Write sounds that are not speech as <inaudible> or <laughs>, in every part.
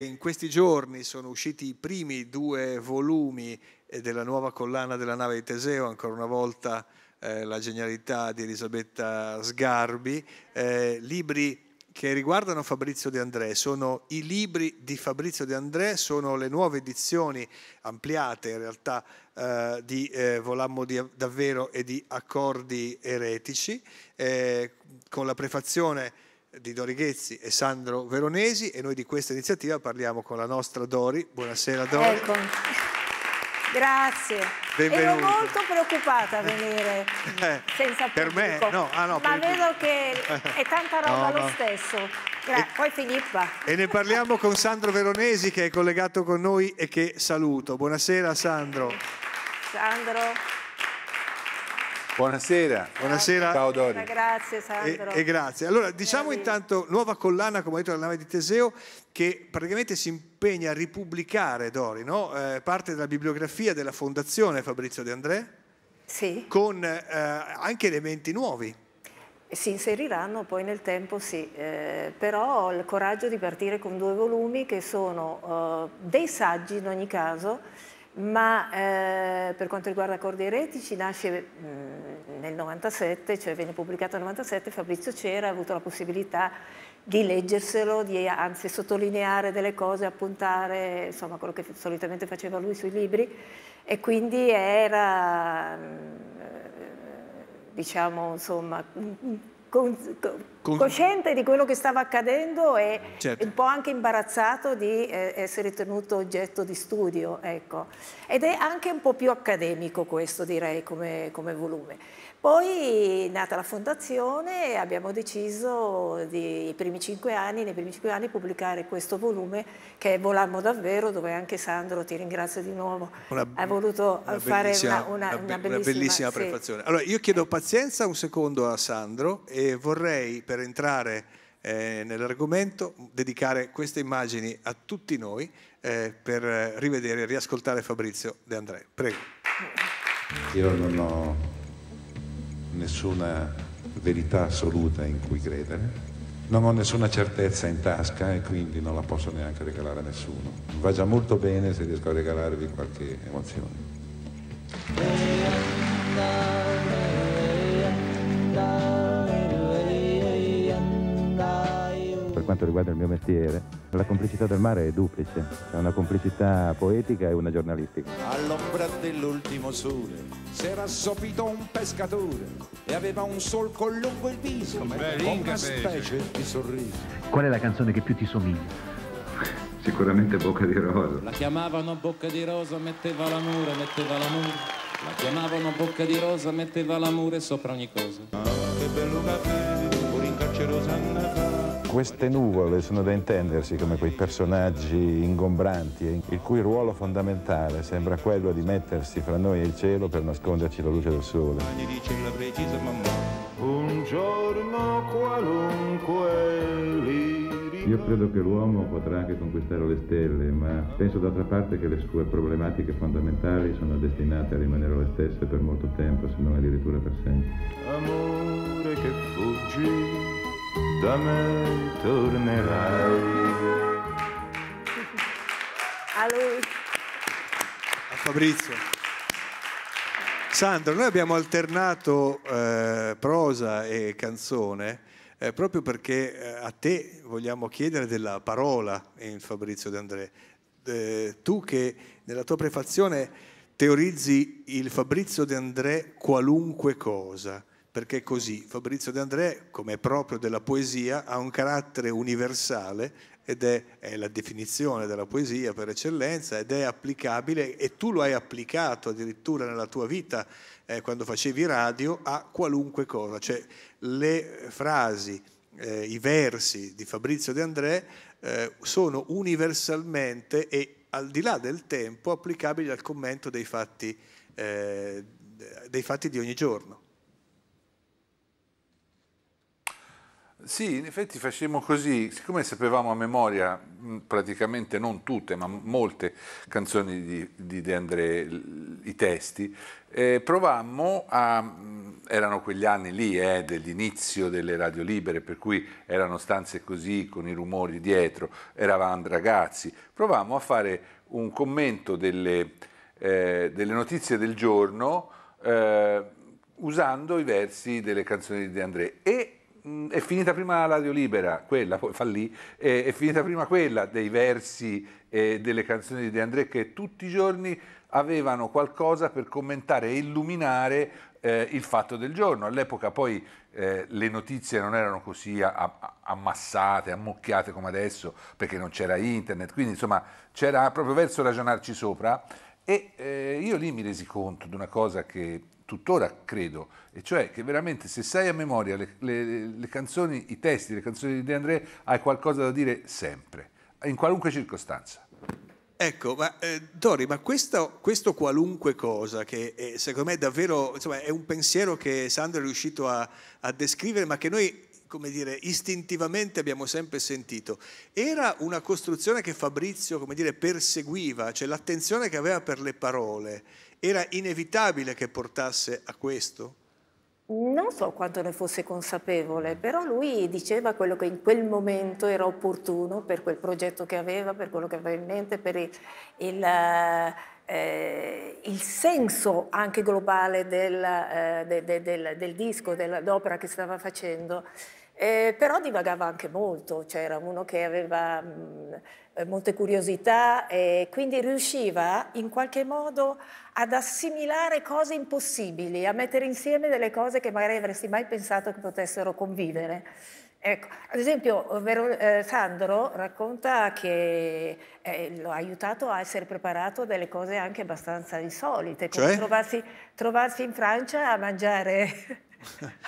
In questi giorni sono usciti i primi due volumi eh, della nuova collana della nave di Teseo, ancora una volta eh, la genialità di Elisabetta Sgarbi, eh, libri che riguardano Fabrizio De André, sono i libri di Fabrizio De André, sono le nuove edizioni ampliate in realtà eh, di eh, Volammo di, davvero e di Accordi eretici, eh, con la prefazione di Dori Ghezzi e Sandro Veronesi e noi di questa iniziativa parliamo con la nostra Dori. Buonasera Dori. Ecco. Grazie. Benvenuto. Ero molto preoccupata a venire <laughs> eh, senza per pubblico. Per me? No, ah, no, Ma vedo che è tanta <laughs> roba no, lo stesso. Gra e, poi Filippa. E ne parliamo con Sandro Veronesi che è collegato con noi e che saluto. Buonasera Sandro. Sandro. Buonasera. Buonasera. Ciao Dori. Grazie Sandro. E, e grazie. Allora, diciamo intanto, nuova collana, come ha detto la nave di Teseo, che praticamente si impegna a ripubblicare, Dori, no? eh, parte della bibliografia della Fondazione Fabrizio De André, sì. con eh, anche elementi nuovi. Si inseriranno poi nel tempo, sì, eh, però ho il coraggio di partire con due volumi che sono eh, dei saggi in ogni caso, ma eh, per quanto riguarda Accordi Eretici nasce mh, mm, nel 97, cioè viene pubblicato nel 97, Fabrizio Cera ha avuto la possibilità di leggerselo, di anzi sottolineare delle cose, appuntare, insomma quello che solitamente faceva lui sui libri e quindi era, mh, mm, eh, diciamo, insomma, mh, cosciente di quello che stava accadendo e certo. un po' anche imbarazzato di eh, essere tenuto oggetto di studio. Ecco. Ed è anche un po' più accademico questo direi come, come volume. Poi è nata la fondazione e abbiamo deciso di, primi anni, nei primi cinque anni pubblicare questo volume che è Volammo davvero, dove anche Sandro, ti ringrazio di nuovo, una, ha voluto una fare una, una, una bellissima, bellissima sì. prefazione. Allora io chiedo pazienza un secondo a Sandro e vorrei per entrare eh, nell'argomento dedicare queste immagini a tutti noi eh, per rivedere e riascoltare Fabrizio De André. Prego. Io non ho nessuna verità assoluta in cui credere, non ho nessuna certezza in tasca e quindi non la posso neanche regalare a nessuno. Va già molto bene se riesco a regalarvi qualche emozione. Per quanto riguarda il mio mestiere, la complicità del mare è duplice, è una complicità poetica e una giornalistica. All'ombra dell'ultimo sole si era assopito un pescatore e aveva un solco lungo il viso, Beh, una specie di sorriso. Qual è la canzone che più ti somiglia? Sicuramente Bocca di Rosa. La chiamavano Bocca di Rosa, metteva l'amore, metteva l'amore. La chiamavano Bocca di Rosa, metteva l'amore sopra ogni cosa. Ah, che bello capello, pure in carcere Rosanna. Queste nuvole sono da intendersi come quei personaggi ingombranti, il cui ruolo fondamentale sembra quello di mettersi fra noi e il cielo per nasconderci la luce del sole. Un giorno qualunque lì. Io credo che l'uomo potrà anche conquistare le stelle, ma penso d'altra parte che le sue problematiche fondamentali sono destinate a rimanere le stesse per molto tempo, se non addirittura per sempre. Amore che fuggì da me tornerai. A lui. A Fabrizio. Sandro, noi abbiamo alternato eh, prosa e canzone eh, proprio perché eh, a te vogliamo chiedere della parola in Fabrizio D'André. tu che nella tua prefazione teorizzi il Fabrizio De André qualunque cosa perché è così Fabrizio De André, come è proprio della poesia, ha un carattere universale ed è, è, la definizione della poesia per eccellenza ed è applicabile e tu lo hai applicato addirittura nella tua vita eh, quando facevi radio a qualunque cosa, cioè le frasi, eh, i versi di Fabrizio De André eh, sono universalmente e al di là del tempo applicabili al commento dei fatti, eh, dei fatti di ogni giorno. Sì, in effetti facemmo così, siccome sapevamo a memoria mm, praticamente non tutte, ma molte canzoni di, di De André, i testi, eh, provammo a, mm, erano quegli anni lì, eh, dell'inizio delle radio libere, per cui erano stanze così, con i rumori dietro, eravamo ragazzi, provammo a fare un commento delle, eh, delle notizie del giorno eh, usando i versi delle canzoni di De André e Mm, è finita prima la Radio Libera, quella poi fallì, eh, è finita prima quella dei versi e delle canzoni di De André che tutti i giorni avevano qualcosa per commentare e illuminare eh, il fatto del giorno. All'epoca poi eh, le notizie non erano così a, a, ammassate, ammucchiate come adesso, perché non c'era internet, quindi insomma c'era proprio verso ragionarci sopra. E eh, io lì mi resi conto di una cosa che tuttora credo, e cioè che veramente se sai a memoria le, le, le canzoni, i testi, le canzoni di De André, hai qualcosa da dire sempre, in qualunque circostanza. Ecco, ma eh, Dori, ma questo, questo, qualunque cosa, che eh, secondo me è davvero insomma, è un pensiero che Sandro è riuscito a, a descrivere, ma che noi come dire, istintivamente abbiamo sempre sentito. Era una costruzione che Fabrizio, come dire, perseguiva, cioè l'attenzione che aveva per le parole. Era inevitabile che portasse a questo? Non so quanto ne fosse consapevole, però lui diceva quello che in quel momento era opportuno per quel progetto che aveva, per quello che aveva in mente, per il, il, eh, il senso anche globale del, eh, de, de, del, del disco, dell'opera che stava facendo. Eh, però divagava anche molto, c'era cioè uno che aveva mh, eh, molte curiosità e quindi riusciva in qualche modo ad assimilare cose impossibili, a mettere insieme delle cose che magari avresti mai pensato che potessero convivere. Ecco, ad esempio, eh, Sandro racconta che eh, lo ha aiutato a essere preparato a delle cose anche abbastanza insolite, come cioè? trovarsi, trovarsi in Francia a mangiare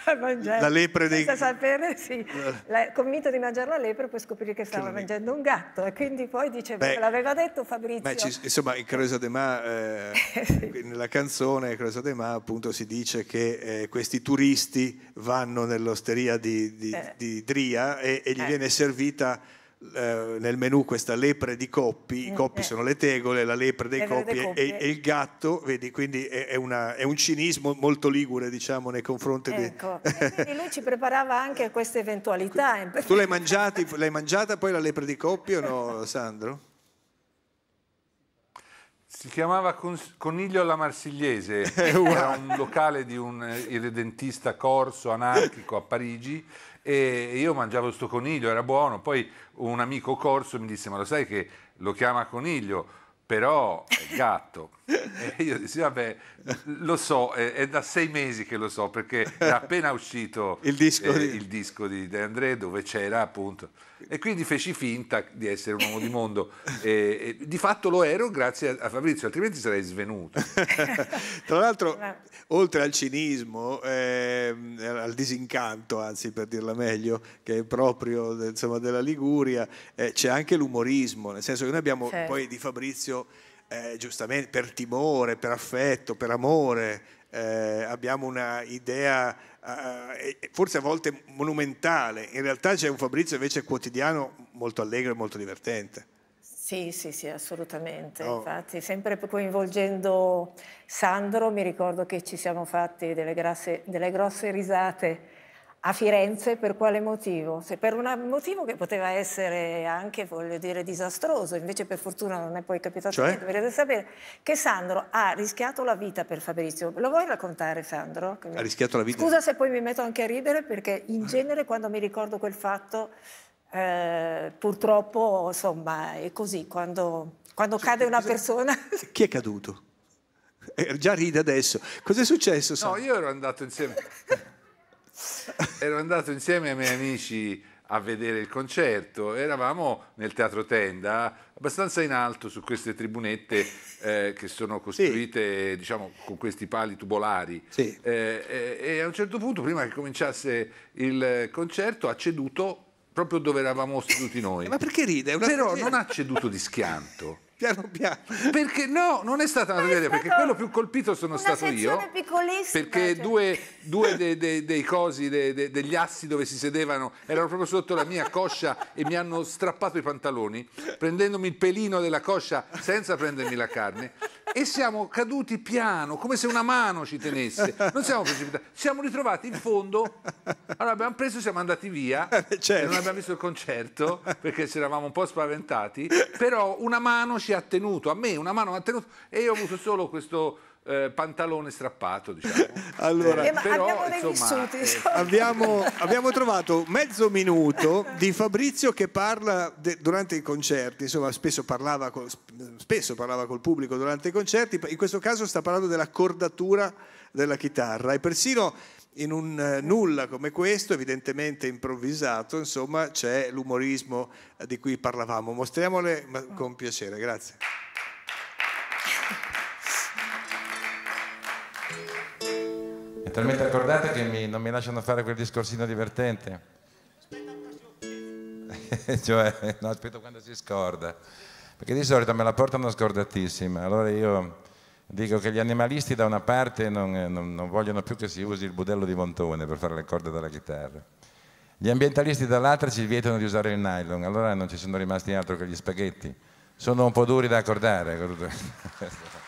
al Vangelo. La lepre dei... Senza sapere, sì. Eh. La... Convinto di mangiare la lepre, poi scoprire che stava che mangiando un gatto. E quindi poi diceva, Beh, l'aveva detto Fabrizio. Beh, ci, insomma, in Cresa de Ma, eh, <laughs> eh, sì. nella canzone Cresa de Ma, appunto, si dice che eh, questi turisti vanno nell'osteria di, di, eh. di Dria e, e gli eh. viene servita eh, nel menù questa lepre di coppi, i eh, coppi eh, sono le tegole, la lepre dei coppi e, e, eh. il gatto, vedi, quindi è, è, una, è, un cinismo molto ligure diciamo nei confronti ecco. <laughs> di... Ecco, lui ci preparava anche a questa eventualità. Tu l'hai, mangiati, l'hai mangiata poi la lepre di coppi o no <laughs> Sandro? Si chiamava Coniglio alla Marsigliese, <laughs> era un locale di un irredentista corso anarchico a Parigi e io mangiavo questo coniglio, era buono, poi un amico corso mi disse ma lo sai che lo chiama coniglio, però è gatto. E eh, io dissi, vabbè, lo so, è, è, da sei mesi che lo so, perché è appena <laughs> uscito il disco, eh, di... il disco di De André dove c'era appunto. E quindi feci finta di essere un uomo di mondo. <laughs> E, e di fatto lo ero grazie a Fabrizio, altrimenti sarei svenuto. <laughs> Tra l'altro, oltre al cinismo, eh, al disincanto, anzi per dirla meglio, che è proprio insomma, della Liguria, eh, c'è anche l'umorismo, nel senso che noi abbiamo certo. poi di Fabrizio eh, giustamente per timore, per affetto, per amore, eh, abbiamo una idea eh, eh, forse a volte monumentale, in realtà c'è un Fabrizio invece quotidiano molto allegro e molto divertente. Sì, sì, sì, assolutamente. Oh. Infatti, sempre coinvolgendo Sandro, mi ricordo che ci siamo fatti delle, grasse, delle grosse risate a Firenze per quale motivo? Se per un motivo che poteva essere anche, voglio dire, disastroso, invece per fortuna non è poi capitato cioè? dovrete sapere che Sandro ha rischiato la vita per Fabrizio. Lo vuoi raccontare Sandro? Ha rischiato la vita? Scusa se poi mi metto anche a ridere perché in genere quando mi ricordo quel fatto eh, purtroppo insomma è così, quando, quando cioè, cade una persona... Chi è caduto? Eh, già ride adesso. Cos'è successo? Sandro? No, io ero andato insieme ero andato insieme ai miei amici a vedere il concerto, eravamo nel teatro Tenda, abbastanza in alto su queste tribunette eh, che sono costruite sì. diciamo, con questi pali tubolari sì. eh, e, eh, e a un certo punto prima che cominciasse il concerto ha ceduto proprio dove eravamo seduti noi. Eh, ma perché ride? Però non ha ceduto di schianto piano piano. Perché no, non è stata una tragedia, perché quello più colpito sono stato io. Perché cioè. due, due de, de, dei cosi, de, degli assi dove si sedevano, erano proprio sotto la mia coscia e mi hanno strappato i pantaloni, prendendomi il pelino della coscia senza prendermi la carne e siamo caduti piano, come se una mano ci tenesse. Non siamo precipitati, siamo ritrovati in fondo. Allora abbiamo preso, e siamo andati via, eh, certo. non abbiamo visto il concerto perché ci eravamo un po' spaventati, però una mano ci ha tenuto, a me una mano mi ha tenuto e io ho avuto solo questo eh, pantalone strappato, diciamo. <laughs> allora, eh, eh però, abbiamo, insomma, eh, abbiamo, <laughs> abbiamo trovato mezzo minuto di eh. Fabrizio che parla de, durante i concerti, insomma, spesso parlava, con, spesso parlava col pubblico durante i concerti, in questo caso sta parlando dell'accordatura della chitarra e persino in un eh, nulla come questo, evidentemente improvvisato, insomma, c'è l'umorismo di cui parlavamo. Mostriamole con mm. piacere, grazie. Talmente accordate che mi, non mi lasciano fare quel discorsino divertente. <laughs> cioè, no, aspetto quando si scorda. Perché di solito me la portano scordatissima. Allora io dico che gli animalisti da una parte non, eh, non, non vogliono più che si usi il budello di montone per fare le corde della chitarra. Gli ambientalisti dall'altra ci vietano di usare il nylon, allora non ci sono rimasti altro che gli spaghetti. Sono un po' duri da accordare. <laughs>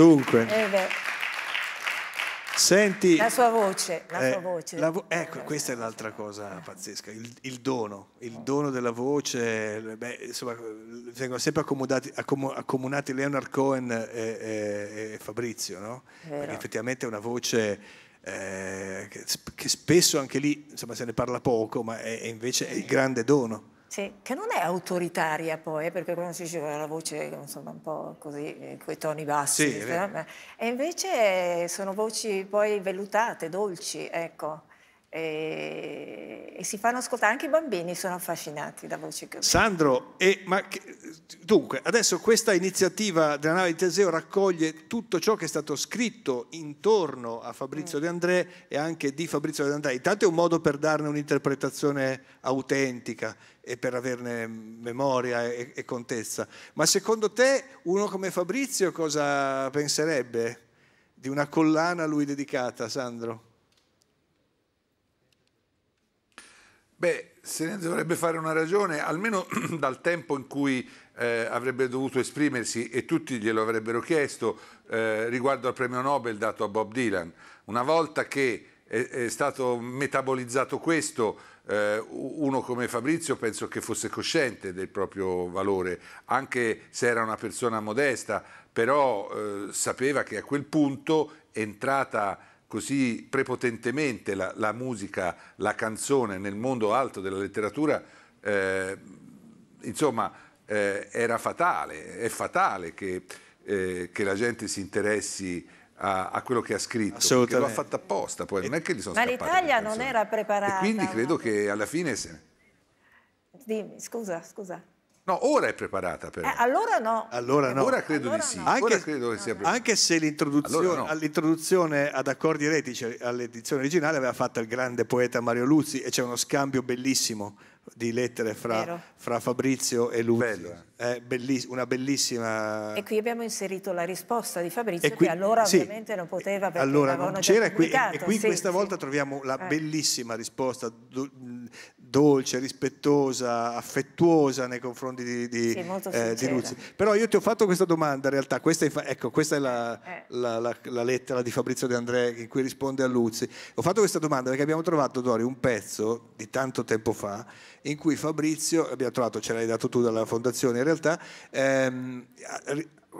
Dunque. Eh, Senti, la sua voce, la eh, sua voce. La vo ecco, questa è l'altra cosa pazzesca, il, il, dono, il dono della voce, beh, insomma, vengono sempre accom accomunati Leonard Cohen e, e, e Fabrizio, no? Perché effettivamente è una voce eh, che, che, spesso anche lì, insomma, se ne parla poco, ma è, è invece è il grande dono. Sì, che non è autoritaria poi, eh, perché quando si dice la voce insomma un po' così, eh, con i toni bassi, sì, eh, e invece sono voci poi vellutate, dolci, ecco e, eh, e, si fanno ascoltare anche i bambini sono affascinati da voci che Sandro e, ma che, dunque adesso questa iniziativa della nave di Teseo raccoglie tutto ciò che è stato scritto intorno a Fabrizio mm. De André e anche di Fabrizio De André intanto è un modo per darne un'interpretazione autentica e per averne memoria e, e contezza ma secondo te uno come Fabrizio cosa penserebbe di una collana a lui dedicata Sandro? Beh, se ne dovrebbe fare una ragione, almeno <clears throat> dal tempo in cui eh, avrebbe dovuto esprimersi e tutti glielo avrebbero chiesto eh, riguardo al premio Nobel dato a Bob Dylan. Una volta che è, è stato metabolizzato questo, eh, uno come Fabrizio penso che fosse cosciente del proprio valore, anche se era una persona modesta, però eh, sapeva che a quel punto entrata così prepotentemente la, la, musica, la canzone nel mondo alto della letteratura, eh, insomma, eh, era fatale, è fatale che, eh, che la gente si interessi a, a, quello che ha scritto, perché lo ha fatto apposta, poi non è che gli sono Ma l'Italia non era preparata. E quindi credo no? che alla fine... Se... Dimmi, scusa, scusa. No, ora è preparata però. Eh, allora no. Allora no. Ora credo allora di sì. No. Anche, credo no. anche, se l'introduzione, allora no. ad accordi eretici cioè all'edizione originale aveva fatto il grande poeta Mario Luzzi e c'è uno scambio bellissimo di lettere fra, fra Fabrizio e Luzzi. Eh. Eh, Belliss una bellissima... E qui abbiamo inserito la risposta di Fabrizio qui, che allora sì, ovviamente non poteva perché allora non c'era qui, e qui sì, questa sì. volta troviamo la eh. bellissima risposta dolce, rispettosa, affettuosa nei confronti di, di, sì, eh, di, Luzzi. Però io ti ho fatto questa domanda in realtà, questa è, ecco, questa è la, eh. la, la, la, lettera di Fabrizio De André in cui risponde a Luzzi. Ho fatto questa domanda perché abbiamo trovato, Dori, un pezzo di tanto tempo fa in cui Fabrizio, abbiamo trovato, ce l'hai dato tu dalla fondazione in realtà, ehm,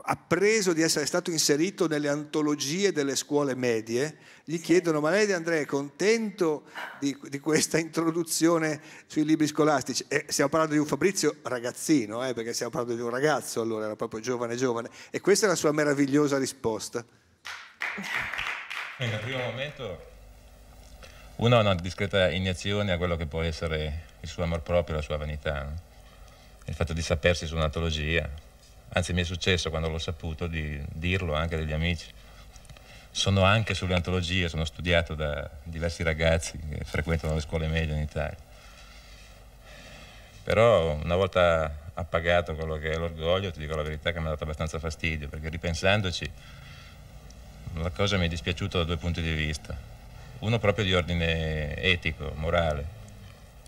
appreso di essere stato inserito nelle antologie delle scuole medie, gli sì. chiedono ma lei De Andrea è contento di, di, questa introduzione sui libri scolastici? E stiamo parlando di un Fabrizio ragazzino, eh, perché stiamo parlando di un ragazzo allora, era proprio giovane giovane, e questa è la sua meravigliosa risposta. Nel primo momento uno ha una discreta iniezione a quello che può essere il suo amor proprio, la sua vanità, no? il fatto di sapersi su un'antologia anzi mi è successo quando l'ho saputo di dirlo anche degli amici. Sono anche sulle antologie, sono studiato da diversi ragazzi che frequentano le scuole medie in Italia. Però una volta appagato quello che è l'orgoglio, ti dico la verità che mi ha dato abbastanza fastidio, perché ripensandoci la cosa mi è dispiaciuta da due punti di vista. Uno proprio di ordine etico, morale,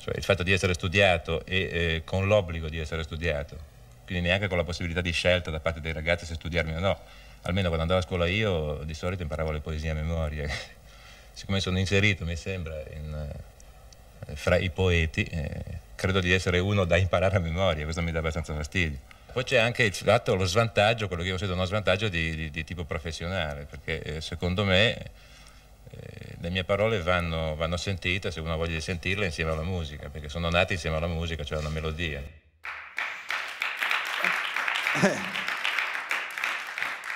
cioè il fatto di essere studiato e eh, con l'obbligo di essere studiato, quindi neanche con la possibilità di scelta da parte dei ragazzi se studiarmi o no. Almeno quando andavo a scuola io di solito imparavo le poesie a memoria. <laughs> Siccome sono inserito, mi sembra, in, eh, fra i poeti, eh, credo di essere uno da imparare a memoria, questo mi dà abbastanza fastidio. Poi c'è anche il fatto, lo svantaggio, quello che io considero uno svantaggio di, di, di tipo professionale, perché eh, secondo me eh, le mie parole vanno, vanno sentite, se uno ha voglia di sentirle, insieme alla musica, perché sono nate insieme alla musica, cioè una melodia. Eh.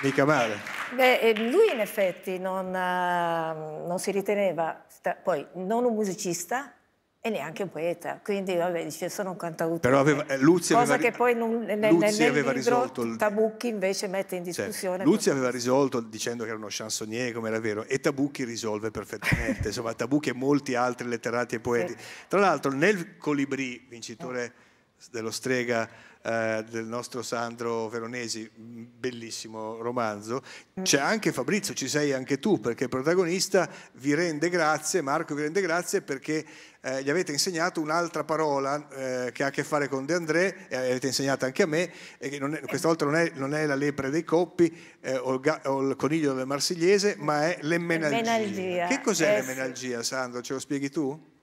mica male. Beh, eh, lui in effetti non, eh, non, si riteneva poi non un musicista e neanche un poeta, quindi vabbè, dice sono un cantautore. Però aveva, Luzzi cosa aveva, che poi non, nel, Luzzi nel, aveva libro, risolto il... Tabucchi invece mette in discussione. Cioè, Luzzi aveva risolto dicendo che era uno chansonnier, come era vero, e Tabucchi risolve perfettamente, <laughs> insomma Tabucchi e molti altri letterati e poeti. Sì. Tra l'altro nel Colibrì, vincitore... Eh dello strega eh, del nostro Sandro Veronesi, bellissimo romanzo. C'è anche Fabrizio, ci sei anche tu, perché il protagonista vi rende grazie, Marco vi rende grazie perché eh, gli avete insegnato un'altra parola eh, che ha a che fare con De André, e avete insegnato anche a me, e che è, questa volta non è, non è, la lepre dei coppi eh, o il, ga, o, il coniglio del marsigliese, ma è l'emmenalgia. Che cos'è eh, l'emmenalgia, Sandro? Ce lo spieghi tu?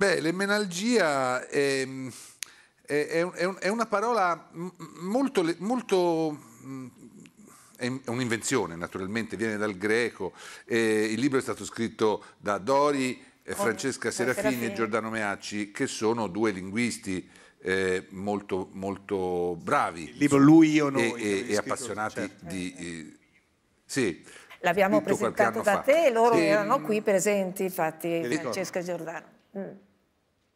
Beh, l'emmenalgia ehm, è, è, è, è una parola molto, molto mm, è un'invenzione naturalmente, viene dal greco, eh, il libro è stato scritto da Dori, eh, Francesca Serafini, Serafini, e Giordano Meacci, che sono due linguisti eh, molto, molto bravi. Il libro Lui, io, noi. E, e, e appassionati certo. di... Eh, sì. L'abbiamo presentato da fa. te, loro e, erano qui presenti, infatti, Francesca e Giordano. Mm.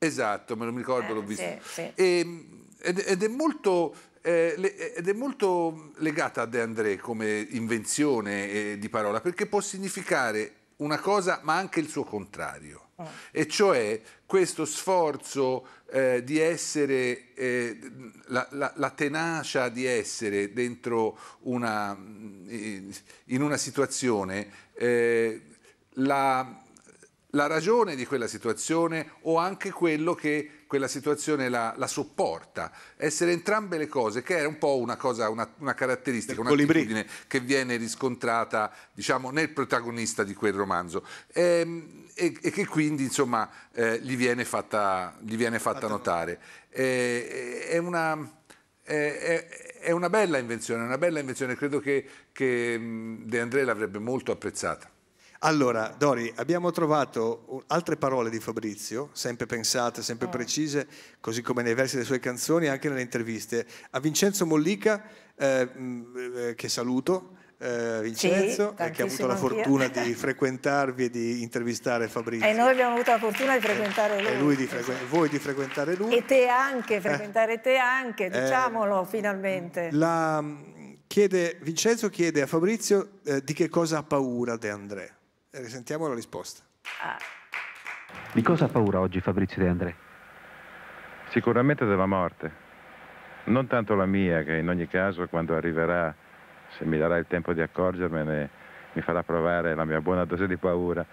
Esatto, me lo ricordo, eh, l'ho visto. Sì, sì. E, ehm, ed, ed, è molto, eh, le, ed, è molto... legata a De André come invenzione eh, di parola, perché può significare una cosa ma anche il suo contrario. Mm. E cioè questo sforzo eh, di essere, eh, la, la, la, tenacia di essere dentro una, in una situazione, eh, la, la ragione di quella situazione o anche quello che quella situazione la, la sopporta. Essere entrambe le cose, che è un po' una, cosa, una, una caratteristica, un'attitudine che viene riscontrata diciamo, nel protagonista di quel romanzo e, ehm, e, e che quindi insomma, eh, gli viene fatta, gli viene fatta notare. E, eh, eh, è una... È, è, una bella invenzione, una bella invenzione, credo che, che mm, De André l'avrebbe molto apprezzata. Allora, Dori, abbiamo trovato altre parole di Fabrizio, sempre pensate, sempre eh. precise, così come nei versi delle sue canzoni e anche nelle interviste. A Vincenzo Mollica, eh, eh che saluto, eh, Vincenzo, sì, che ha avuto la fortuna di <laughs> frequentarvi e di intervistare Fabrizio. E noi abbiamo avuto la fortuna di eh, frequentare lui. E lui di frequ- esatto. voi di frequentare lui. E te anche, frequentare eh. te anche, diciamolo finalmente. La, chiede, Vincenzo chiede a Fabrizio di che cosa ha paura De André. Risentiamo la risposta. Di cosa ha paura oggi Fabrizio De André? Sicuramente della morte. Non tanto la mia, che in ogni caso quando arriverà, se mi darà il tempo di accorgermene, mi farà provare la mia buona dose di paura,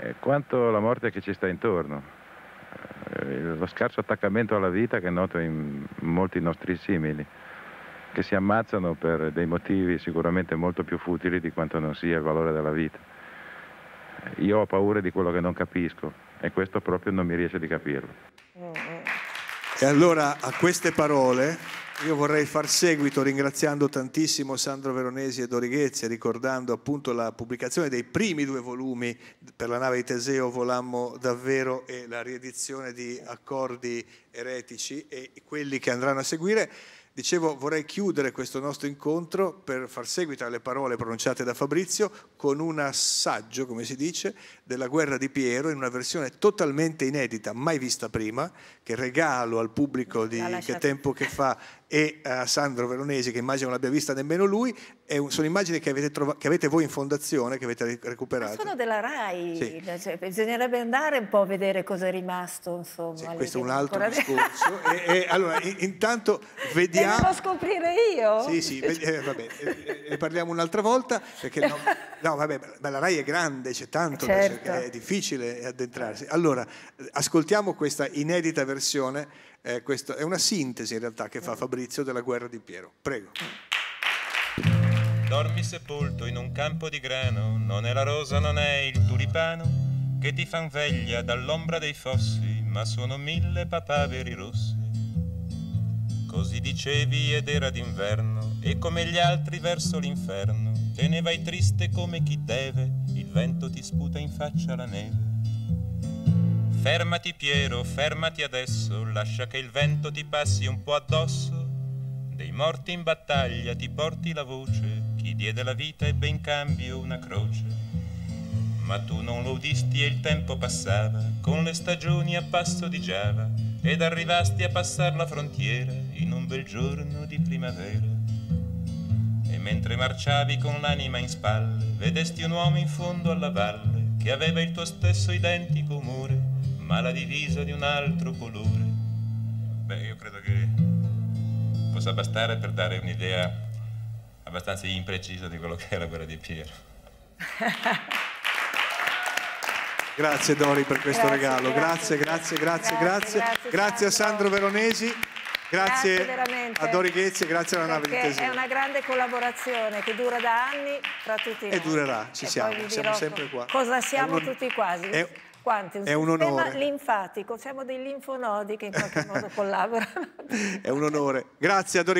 eh, quanto la morte che ci sta intorno. Eh, lo scarso attaccamento alla vita che noto in molti nostri simili, che si ammazzano per dei motivi sicuramente molto più futili di quanto non sia il valore della vita io ho paura di quello che non capisco e questo proprio non mi riesce di capirlo. E allora a queste parole io vorrei far seguito ringraziando tantissimo Sandro Veronesi e Dorighezzi, ricordando appunto la pubblicazione dei primi due volumi per la nave di Teseo Volammo davvero e la riedizione di Accordi eretici e quelli che andranno a seguire. Dicevo, vorrei chiudere questo nostro incontro per far seguito alle parole pronunciate da Fabrizio con un assaggio, come si dice, della guerra di Piero in una versione totalmente inedita, mai vista prima, che regalo al pubblico di Che tempo che fa e a eh, Sandro Veronesi, che immagino non l'abbia vista nemmeno lui, un, sono immagini che avete, trova, che avete, voi in fondazione, che avete recuperato. Ma sono della RAI, sì. Cioè, cioè, bisognerebbe andare un po' a vedere cosa è rimasto. Insomma, sì, questo è un altro ancora... <laughs> discorso. e, e, allora, intanto vediamo... Lo Devo scoprire io? Sì, sì, eh, vabbè, eh, eh, ne parliamo un'altra volta, perché no, <laughs> no, vabbè, ma la RAI è grande, c'è tanto, certo. è difficile addentrarsi. Allora, ascoltiamo questa inedita versione eh, questo, è una sintesi in realtà che fa Fabrizio della guerra di Piero. Prego. Dormi sepolto in un campo di grano, non è la rosa, non è il tulipano che ti fan veglia dall'ombra dei fossi, ma sono mille papaveri rossi. Così dicevi ed era d'inverno, e come gli altri verso l'inferno, te ne vai triste come chi deve, il vento ti sputa in faccia la neve. Fermati Piero, fermati adesso, lascia che il vento ti passi un po' addosso. Dei morti in battaglia ti porti la voce, chi diede la vita ebbe in cambio una croce. Ma tu non lo udisti e il tempo passava, con le stagioni a passo di Giava, ed arrivasti a passar la frontiera in un bel giorno di primavera. E mentre marciavi con l'anima in spalle, vedesti un uomo in fondo alla valle che aveva il tuo stesso identico umore ma la divisa di un altro colore. Beh, io credo che possa bastare per dare un'idea abbastanza imprecisa di quello che era quella di Piero. <laughs> grazie Dori per questo grazie, regalo, grazie, grazie, grazie, grazie. Grazie, grazie a Sandro Veronesi. Grazie, grazie a Dori Ghezzi e grazie alla nave di Teseo. È una grande collaborazione che dura da anni tra tutti noi. E durerà, ci e siamo, siamo sempre qua. Cosa siamo un... tutti quasi. È quanti, un è un onore. linfatico, siamo dei linfonodi che in qualche <laughs> modo collaborano. è un onore. Grazie a Dori